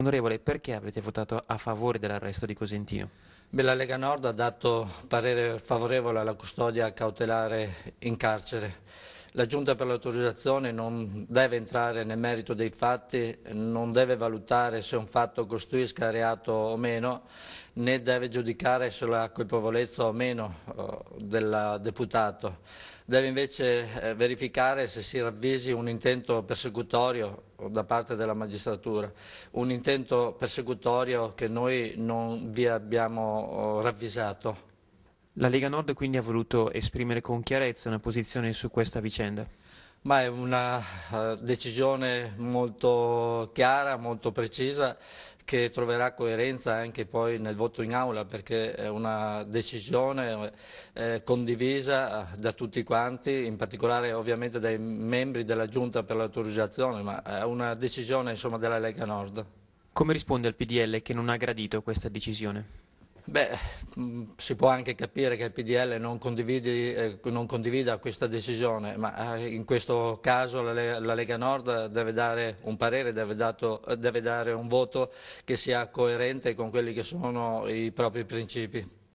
Onorevole, perché avete votato a favore dell'arresto di Cosentino? Beh, la Lega Nord ha dato parere favorevole alla custodia cautelare in carcere. La Giunta per l'autorizzazione non deve entrare nel merito dei fatti, non deve valutare se un fatto costituisca reato o meno, né deve giudicare sulla colpevolezza o meno eh, del deputato. Deve invece eh, verificare se si ravvisi un intento persecutorio da parte della magistratura, un intento persecutorio che noi non vi abbiamo eh, ravvisato. La Lega Nord quindi ha voluto esprimere con chiarezza una posizione su questa vicenda. Ma è una eh, decisione molto chiara, molto precisa che troverà coerenza anche poi nel voto in aula perché è una decisione eh, condivisa eh, da tutti quanti, in particolare ovviamente dai membri della Giunta per l'autorizzazione, ma è una decisione insomma, della Lega Nord. Come risponde al PDL che non ha gradito questa decisione? Beh, mm, si può anche capire che il PDL non, eh, non condivida questa decisione, ma eh, in questo caso la, la Lega Nord deve dare un parere, deve, dato, deve dare un voto che sia coerente con quelli che sono i propri principi.